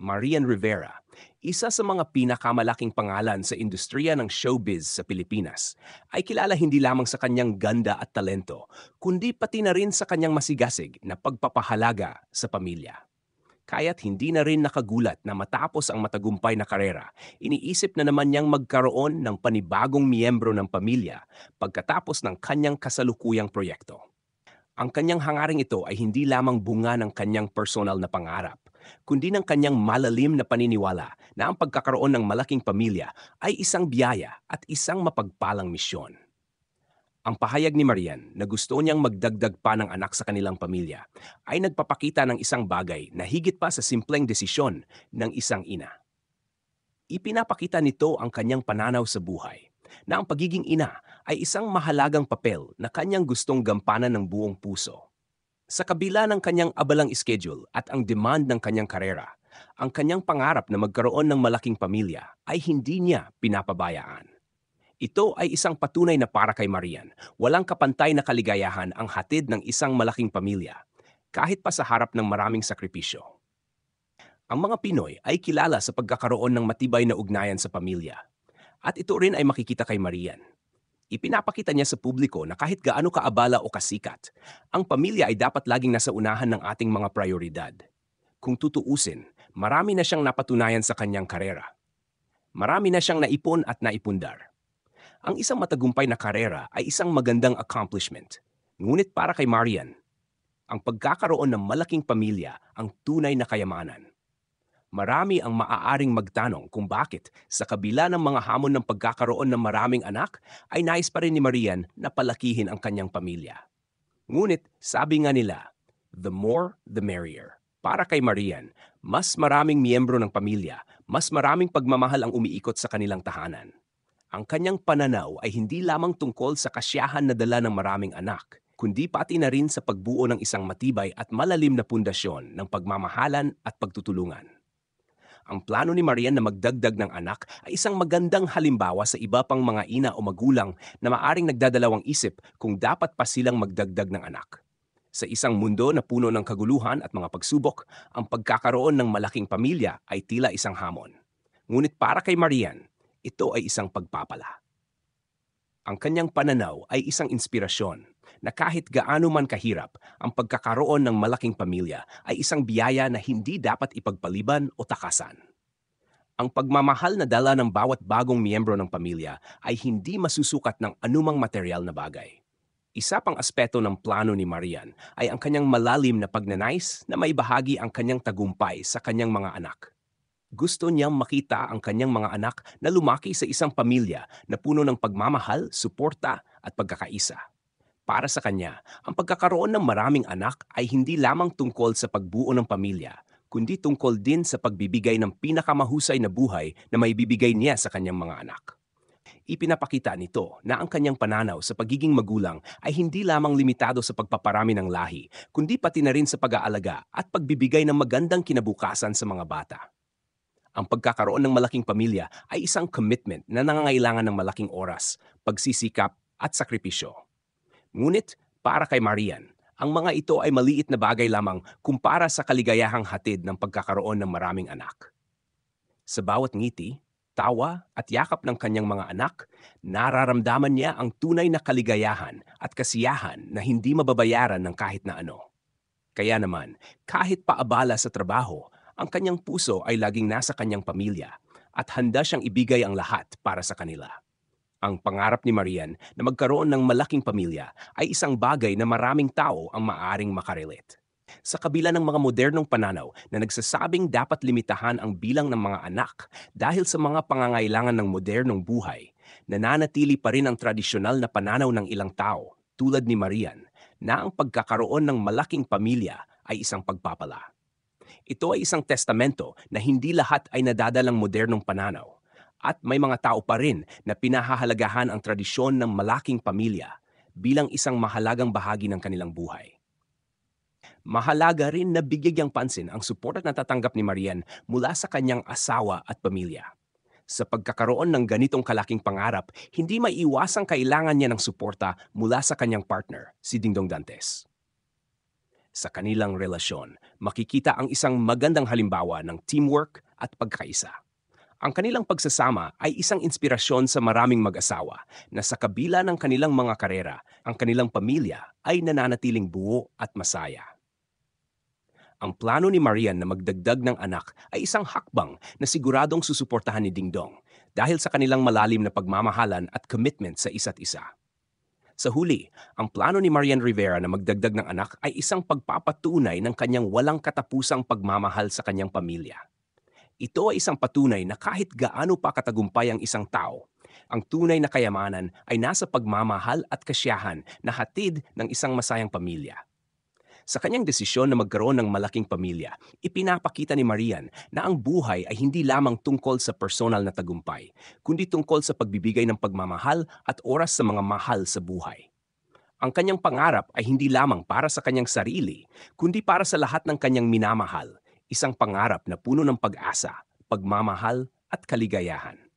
Marian Rivera, isa sa mga pinakamalaking pangalan sa industriya ng showbiz sa Pilipinas, ay kilala hindi lamang sa kanyang ganda at talento, kundi pati na rin sa kanyang masigasig na pagpapahalaga sa pamilya. Kaya't hindi na rin nakagulat na matapos ang matagumpay na karera, iniisip na naman niyang magkaroon ng panibagong miyembro ng pamilya pagkatapos ng kanyang kasalukuyang proyekto. Ang kanyang hangaring ito ay hindi lamang bunga ng kanyang personal na pangarap, kundi ng kanyang malalim na paniniwala na ang pagkakaroon ng malaking pamilya ay isang biyaya at isang mapagpalang misyon. Ang pahayag ni Marian na gusto niyang magdagdag pa ng anak sa kanilang pamilya ay nagpapakita ng isang bagay na higit pa sa simpleng desisyon ng isang ina. Ipinapakita nito ang kanyang pananaw sa buhay na ang pagiging ina ay isang mahalagang papel na kanyang gustong gampanan ng buong puso sa kabila ng kanyang abalang schedule at ang demand ng kanyang karera, ang kanyang pangarap na magkaroon ng malaking pamilya ay hindi niya pinapabayaan. Ito ay isang patunay na para kay Marian, walang kapantay na kaligayahan ang hatid ng isang malaking pamilya, kahit pa sa harap ng maraming sakripisyo. Ang mga Pinoy ay kilala sa pagkakaroon ng matibay na ugnayan sa pamilya. At ito rin ay makikita kay Marian. Ipinapakita niya sa publiko na kahit gaano kaabala o kasikat, ang pamilya ay dapat laging nasa unahan ng ating mga prioridad. Kung tutuusin, marami na siyang napatunayan sa kanyang karera. Marami na siyang naipon at naipundar. Ang isang matagumpay na karera ay isang magandang accomplishment. Ngunit para kay Marian, ang pagkakaroon ng malaking pamilya ang tunay na kayamanan. Marami ang maaaring magtanong kung bakit, sa kabila ng mga hamon ng pagkakaroon ng maraming anak, ay nais pa rin ni Marian na palakihin ang kanyang pamilya. Ngunit sabi nga nila, the more the merrier. Para kay Marian, mas maraming miyembro ng pamilya, mas maraming pagmamahal ang umiikot sa kanilang tahanan. Ang kanyang pananaw ay hindi lamang tungkol sa kasiyahan na dala ng maraming anak, kundi pati na rin sa pagbuo ng isang matibay at malalim na pundasyon ng pagmamahalan at pagtutulungan. Ang plano ni Marian na magdagdag ng anak ay isang magandang halimbawa sa iba pang mga ina o magulang na maaring nagdadalawang isip kung dapat pa silang magdagdag ng anak. Sa isang mundo na puno ng kaguluhan at mga pagsubok, ang pagkakaroon ng malaking pamilya ay tila isang hamon. Ngunit para kay Marian, ito ay isang pagpapala. Ang kanyang pananaw ay isang inspirasyon na kahit gaano man kahirap, ang pagkakaroon ng malaking pamilya ay isang biyaya na hindi dapat ipagpaliban o takasan. Ang pagmamahal na dala ng bawat bagong miyembro ng pamilya ay hindi masusukat ng anumang material na bagay. Isa pang aspeto ng plano ni Marian ay ang kanyang malalim na pagnanais na may bahagi ang kanyang tagumpay sa kanyang mga anak. Gusto niyang makita ang kanyang mga anak na lumaki sa isang pamilya na puno ng pagmamahal, suporta at pagkakaisa. Para sa kanya, ang pagkakaroon ng maraming anak ay hindi lamang tungkol sa pagbuo ng pamilya, kundi tungkol din sa pagbibigay ng pinakamahusay na buhay na may bibigay niya sa kanyang mga anak. Ipinapakita nito na ang kanyang pananaw sa pagiging magulang ay hindi lamang limitado sa pagpaparami ng lahi, kundi pati na rin sa pag-aalaga at pagbibigay ng magandang kinabukasan sa mga bata ang pagkakaroon ng malaking pamilya ay isang commitment na nangangailangan ng malaking oras, pagsisikap at sakripisyo. Ngunit para kay Marian, ang mga ito ay maliit na bagay lamang kumpara sa kaligayahang hatid ng pagkakaroon ng maraming anak. Sa bawat ngiti, tawa at yakap ng kanyang mga anak, nararamdaman niya ang tunay na kaligayahan at kasiyahan na hindi mababayaran ng kahit na ano. Kaya naman, kahit paabala sa trabaho ang kanyang puso ay laging nasa kanyang pamilya at handa siyang ibigay ang lahat para sa kanila. Ang pangarap ni Marian na magkaroon ng malaking pamilya ay isang bagay na maraming tao ang maaring makarelate. Sa kabila ng mga modernong pananaw na nagsasabing dapat limitahan ang bilang ng mga anak dahil sa mga pangangailangan ng modernong buhay, nananatili pa rin ang tradisyonal na pananaw ng ilang tao, tulad ni Marian, na ang pagkakaroon ng malaking pamilya ay isang pagpapala. Ito ay isang testamento na hindi lahat ay nadadalang modernong pananaw. At may mga tao pa rin na pinahahalagahan ang tradisyon ng malaking pamilya bilang isang mahalagang bahagi ng kanilang buhay. Mahalaga rin na bigyang pansin ang suporta na natatanggap ni Marian mula sa kanyang asawa at pamilya. Sa pagkakaroon ng ganitong kalaking pangarap, hindi maiwasang kailangan niya ng suporta mula sa kanyang partner, si Dingdong Dantes sa kanilang relasyon, makikita ang isang magandang halimbawa ng teamwork at pagkaisa. Ang kanilang pagsasama ay isang inspirasyon sa maraming mag-asawa na sa kabila ng kanilang mga karera, ang kanilang pamilya ay nananatiling buo at masaya. Ang plano ni Marian na magdagdag ng anak ay isang hakbang na siguradong susuportahan ni Dingdong dahil sa kanilang malalim na pagmamahalan at commitment sa isa't isa. Sa huli, ang plano ni Marian Rivera na magdagdag ng anak ay isang pagpapatunay ng kanyang walang katapusang pagmamahal sa kanyang pamilya. Ito ay isang patunay na kahit gaano pa katagumpay ang isang tao, ang tunay na kayamanan ay nasa pagmamahal at kasiyahan na hatid ng isang masayang pamilya. Sa kanyang desisyon na magkaroon ng malaking pamilya, ipinapakita ni Marian na ang buhay ay hindi lamang tungkol sa personal na tagumpay, kundi tungkol sa pagbibigay ng pagmamahal at oras sa mga mahal sa buhay. Ang kanyang pangarap ay hindi lamang para sa kanyang sarili, kundi para sa lahat ng kanyang minamahal, isang pangarap na puno ng pag-asa, pagmamahal at kaligayahan.